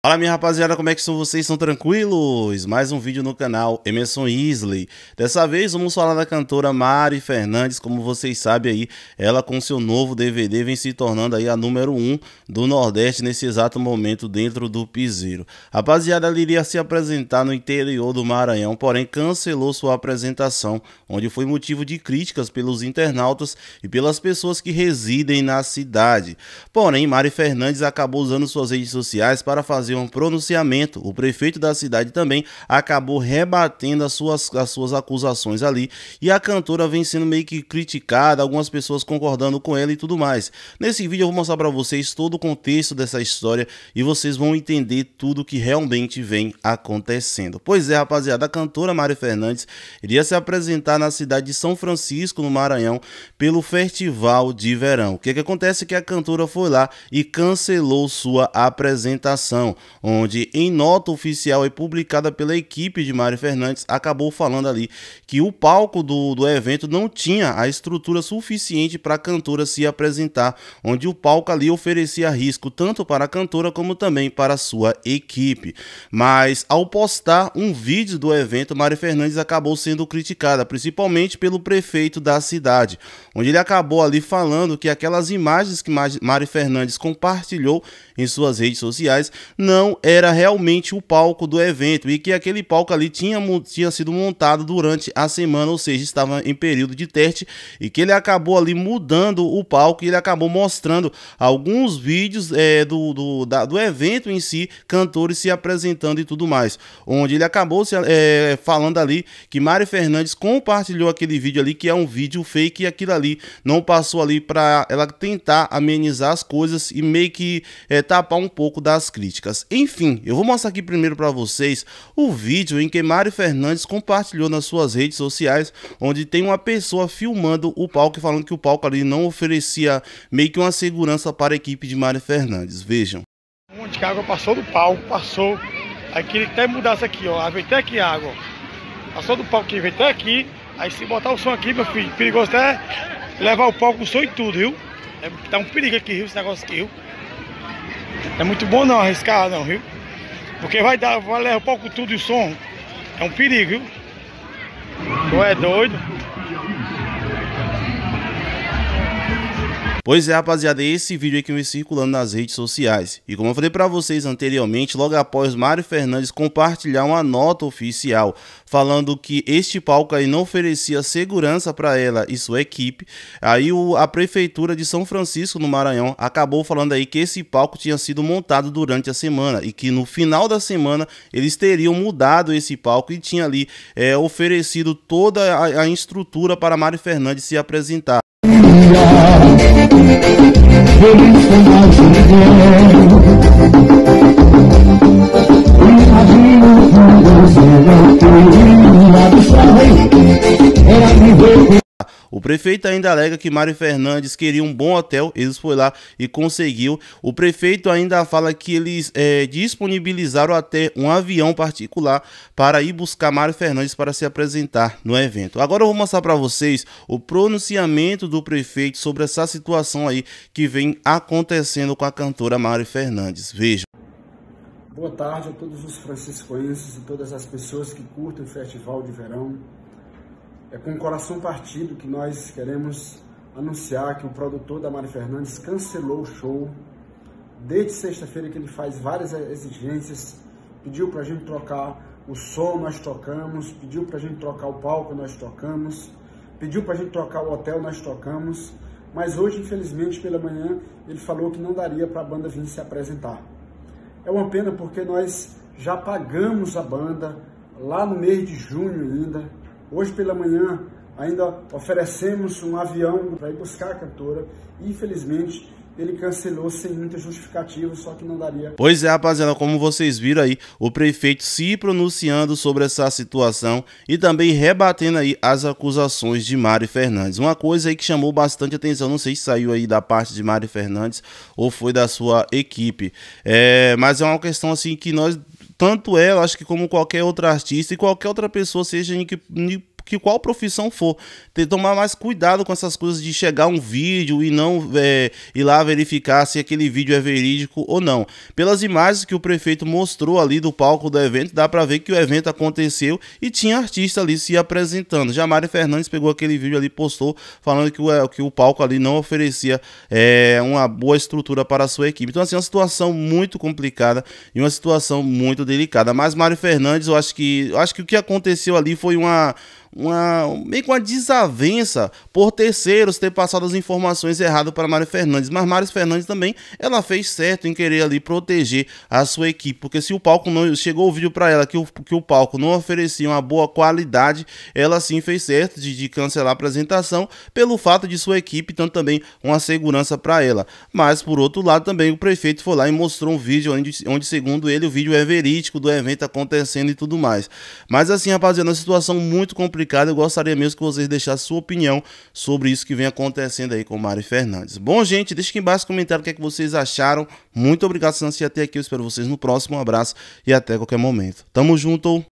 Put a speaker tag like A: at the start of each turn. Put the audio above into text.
A: Fala minha rapaziada, como é que estão vocês? Estão tranquilos? Mais um vídeo no canal Emerson Isley. Dessa vez vamos falar da cantora Mari Fernandes, como vocês sabem aí, ela com seu novo DVD vem se tornando aí a número 1 um do Nordeste nesse exato momento dentro do piseiro. Rapaziada, ela iria se apresentar no interior do Maranhão, porém cancelou sua apresentação, onde foi motivo de críticas pelos internautas e pelas pessoas que residem na cidade. Porém, Mari Fernandes acabou usando suas redes sociais para fazer fazer um pronunciamento. O prefeito da cidade também acabou rebatendo as suas, as suas acusações ali. E a cantora vem sendo meio que criticada, algumas pessoas concordando com ela e tudo mais. Nesse vídeo eu vou mostrar para vocês todo o contexto dessa história e vocês vão entender tudo que realmente vem acontecendo. Pois é, rapaziada, a cantora Mari Fernandes iria se apresentar na cidade de São Francisco, no Maranhão, pelo Festival de Verão. O que, que acontece é que a cantora foi lá e cancelou sua apresentação onde em nota oficial e publicada pela equipe de Mário Fernandes, acabou falando ali que o palco do, do evento não tinha a estrutura suficiente para a cantora se apresentar, onde o palco ali oferecia risco tanto para a cantora como também para a sua equipe. Mas ao postar um vídeo do evento, Mário Fernandes acabou sendo criticada, principalmente pelo prefeito da cidade, onde ele acabou ali falando que aquelas imagens que Mário Fernandes compartilhou em suas redes sociais não era realmente o palco do evento e que aquele palco ali tinha, tinha sido montado durante a semana, ou seja, estava em período de teste e que ele acabou ali mudando o palco e ele acabou mostrando alguns vídeos é, do, do, da, do evento em si, cantores se apresentando e tudo mais, onde ele acabou se, é, falando ali que Mari Fernandes compartilhou aquele vídeo ali que é um vídeo fake e aquilo ali não passou ali para ela tentar amenizar as coisas e meio que é, tapar um pouco das críticas. Enfim, eu vou mostrar aqui primeiro para vocês o vídeo em que Mário Fernandes compartilhou nas suas redes sociais, onde tem uma pessoa filmando o palco e falando que o palco ali não oferecia meio que uma segurança para a equipe de Mário Fernandes. Vejam.
B: Um monte de água passou do palco, passou. Aí queria até mudar isso aqui, ó. vem até aqui a água. Passou do palco aqui, veio até aqui. Aí se botar o som aqui, meu filho, perigoso até levar o palco, o som e tudo, viu? É, tá um perigo aqui, viu? Esse negócio aqui, viu? É muito bom não arriscar não, viu? Porque vai dar, vai levar um pouco tudo o som. É um perigo, viu? Tu é
A: doido. Pois é, rapaziada, esse vídeo aqui que é vem circulando nas redes sociais. E como eu falei para vocês anteriormente, logo após Mário Fernandes compartilhar uma nota oficial falando que este palco aí não oferecia segurança para ela e sua equipe, aí o, a prefeitura de São Francisco, no Maranhão, acabou falando aí que esse palco tinha sido montado durante a semana e que no final da semana eles teriam mudado esse palco e tinha ali é, oferecido toda a, a estrutura para Mário Fernandes se apresentar feliz com mais ninguém. Imagino quando será que eu ia do sol prefeito ainda alega que Mário Fernandes queria um bom hotel, eles foi lá e conseguiu. O prefeito ainda fala que eles é, disponibilizaram até um avião particular para ir buscar Mário Fernandes para se apresentar no evento. Agora eu vou mostrar para vocês o pronunciamento do prefeito sobre essa situação aí que vem acontecendo com a cantora Mário Fernandes. Veja.
B: Boa tarde a todos os franciscanos e todas as pessoas que curtem o Festival de Verão é com o coração partido que nós queremos anunciar que o produtor da Mari Fernandes cancelou o show. Desde sexta-feira que ele faz várias exigências, pediu para a gente trocar o som, nós trocamos, pediu para a gente trocar o palco, nós trocamos, pediu para a gente trocar o hotel, nós trocamos. Mas hoje, infelizmente, pela manhã, ele falou que não daria para a banda vir se apresentar. É uma pena porque nós já pagamos a banda lá no mês de junho ainda, Hoje pela manhã ainda oferecemos um avião para ir buscar a cantora. Infelizmente, ele cancelou sem muita justificativa, só que não daria.
A: Pois é, rapaziada, como vocês viram aí, o prefeito se pronunciando sobre essa situação e também rebatendo aí as acusações de Mari Fernandes. Uma coisa aí que chamou bastante atenção, não sei se saiu aí da parte de Mari Fernandes ou foi da sua equipe, é, mas é uma questão assim que nós tanto ela, acho que como qualquer outra artista e qualquer outra pessoa, seja em que, em que qual profissão for. Tem que tomar mais cuidado com essas coisas de chegar um vídeo e não é, ir lá verificar se aquele vídeo é verídico ou não. Pelas imagens que o prefeito mostrou ali do palco do evento, dá para ver que o evento aconteceu e tinha artista ali se apresentando. Já Mari Fernandes pegou aquele vídeo ali, postou, falando que o, é, que o palco ali não oferecia é, uma boa estrutura para a sua equipe. Então, assim, uma situação muito complicada e uma situação muito delicada. Mas Mário Fernandes, eu acho que, eu acho que o que aconteceu ali foi uma, uma meio que uma desavença por terceiros ter passado as informações erradas para Mário Fernandes, mas Mário Fernandes também ela fez certo em querer ali proteger a sua equipe, porque se o palco não chegou o vídeo para ela que o, que o palco não oferecia uma boa qualidade, ela sim fez certo de, de cancelar a apresentação pelo fato de sua equipe, tanto também uma segurança para ela. Mas por outro lado também o prefeito foi lá e mostrou um vídeo onde, onde segundo ele o vídeo é verídico do evento acontecendo e tudo mais. Mas assim, rapaziada, é uma situação muito complicada complicado. Eu gostaria mesmo que vocês deixassem sua opinião sobre isso que vem acontecendo aí com o Mário Fernandes. Bom, gente, deixa aqui embaixo comentário o que, é que vocês acharam. Muito obrigado por assistir até aqui. Eu espero vocês no próximo. Um abraço e até qualquer momento. Tamo junto.